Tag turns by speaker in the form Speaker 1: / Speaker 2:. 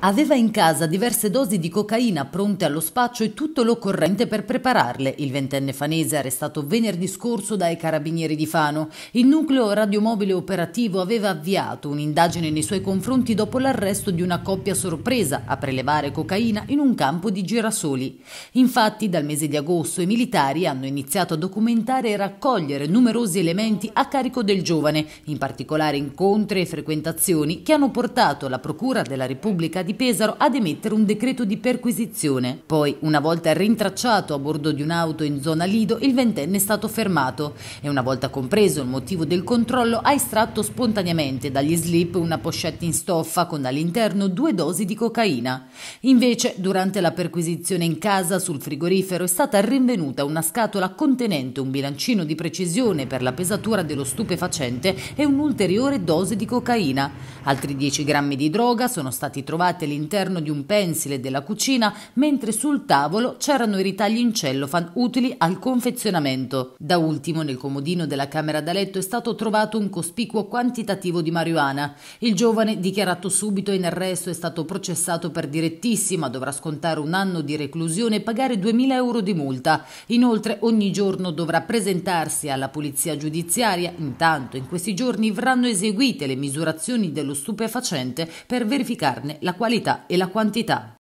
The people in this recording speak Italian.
Speaker 1: Aveva in casa diverse dosi di cocaina pronte allo spaccio e tutto l'occorrente per prepararle. Il ventenne fanese arrestato venerdì scorso dai carabinieri di Fano. Il nucleo radiomobile operativo aveva avviato un'indagine nei suoi confronti dopo l'arresto di una coppia sorpresa a prelevare cocaina in un campo di girasoli. Infatti dal mese di agosto i militari hanno iniziato a documentare e raccogliere numerosi elementi a carico del giovane, in particolare incontri e frequentazioni che hanno portato la Procura della Repubblica di di Pesaro ad emettere un decreto di perquisizione. Poi, una volta rintracciato a bordo di un'auto in zona Lido, il ventenne è stato fermato e una volta compreso il motivo del controllo ha estratto spontaneamente dagli slip una pochette in stoffa con all'interno due dosi di cocaina. Invece, durante la perquisizione in casa sul frigorifero è stata rinvenuta una scatola contenente un bilancino di precisione per la pesatura dello stupefacente e un'ulteriore dose di cocaina. Altri 10 grammi di droga sono stati trovati illuminate l'interno di un pensile della cucina, mentre sul tavolo c'erano i ritagli in cellophane utili al confezionamento. Da ultimo, nel comodino della camera da letto è stato trovato un cospicuo quantitativo di marijuana. Il giovane, dichiarato subito in arresto, è stato processato per direttissima, dovrà scontare un anno di reclusione e pagare 2.000 euro di multa. Inoltre, ogni giorno dovrà presentarsi alla polizia giudiziaria. Intanto, in questi giorni verranno eseguite le misurazioni dello stupefacente per verificarne la qualità qualità e la quantità.